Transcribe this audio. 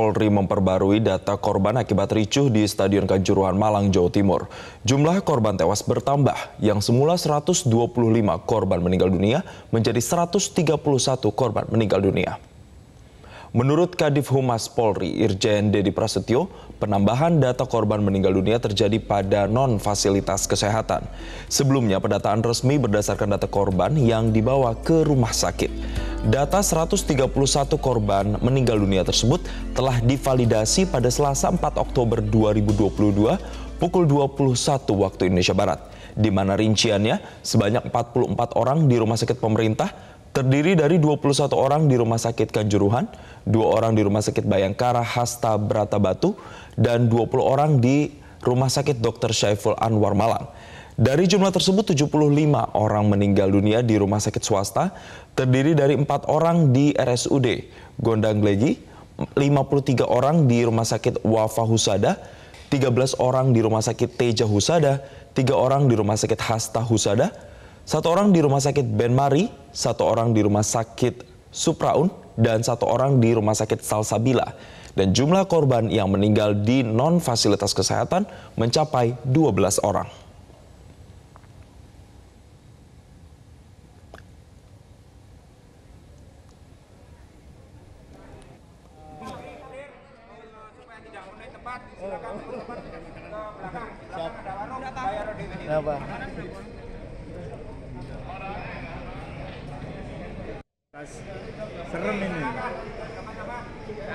Polri memperbarui data korban akibat ricuh di Stadion Kanjuruhan Malang, Jawa Timur. Jumlah korban tewas bertambah, yang semula 125 korban meninggal dunia menjadi 131 korban meninggal dunia. Menurut Kadif Humas Polri, Irjen Dedi Prasetyo, penambahan data korban meninggal dunia terjadi pada non-fasilitas kesehatan. Sebelumnya, pendataan resmi berdasarkan data korban yang dibawa ke rumah sakit. Data 131 korban meninggal dunia tersebut telah divalidasi pada Selasa 4 Oktober 2022 pukul 21 waktu Indonesia Barat, di mana rinciannya sebanyak 44 orang di rumah sakit pemerintah, terdiri dari 21 orang di rumah sakit Kanjuruhan, dua orang di rumah sakit Bayangkara Hasta Brata Batu, dan 20 orang di rumah sakit Dr. Syaiful Anwar Malang. Dari jumlah tersebut 75 orang meninggal dunia di rumah sakit swasta, terdiri dari empat orang di RSUD Gondang puluh 53 orang di rumah sakit Wafa Husada, 13 orang di rumah sakit Teja Husada, tiga orang di rumah sakit Hasta Husada, satu orang di rumah sakit Ben Mari, satu orang di rumah sakit Supraun, dan satu orang di rumah sakit Salsabila. Dan jumlah korban yang meninggal di non-fasilitas kesehatan mencapai 12 orang. tempat, silakan oh. oh. ke belakang. Ada warung, bayar Serem ini.